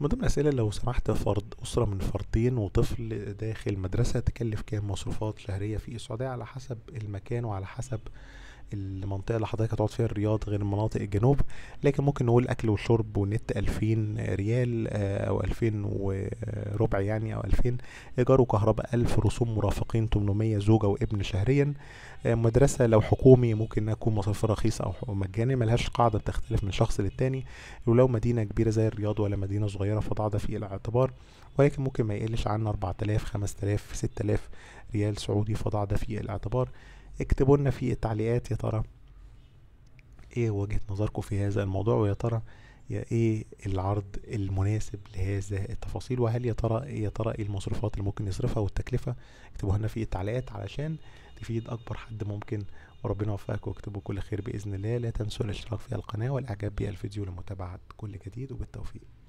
من ضمن الأسئلة لو سمحت فرد أسرة من فردين وطفل داخل مدرسة تكلف كام مصروفات شهرية في السعودية على حسب المكان وعلى حسب المنطقة اللي حضرتك هتقعد فيها الرياض غير مناطق الجنوب لكن ممكن نقول أكل وشرب ونت ألفين ريال آه، أو ألفين وربع يعني أو ألفين إيجار وكهرباء ألف رسوم مرافقين تمنمية زوجة وابن شهريا آه، مدرسة لو حكومي ممكن تكون مصاريفها رخيصة أو مجاني ملهاش قاعدة بتختلف من شخص للتاني ولو مدينة كبيرة زي الرياض ولا مدينة صغيرة فضع ده في الاعتبار ولكن ممكن ما يقلش عن 4000 5000 6000 ريال سعودي فضع ده في الاعتبار اكتبوا لنا في التعليقات يا ترى ايه وجهة نظركم في هذا الموضوع ويا ترى يا ايه العرض المناسب لهذا التفاصيل وهل يا ترى يا ترى ايه المصروفات اللي ممكن يصرفها والتكلفة اكتبوها لنا في التعليقات علشان تفيد اكبر حد ممكن وربنا يوفقكم واكتبوا كل خير باذن الله لا تنسوا الاشتراك في القناة والاعجاب بالفيديو لمتابعة كل جديد وبالتوفيق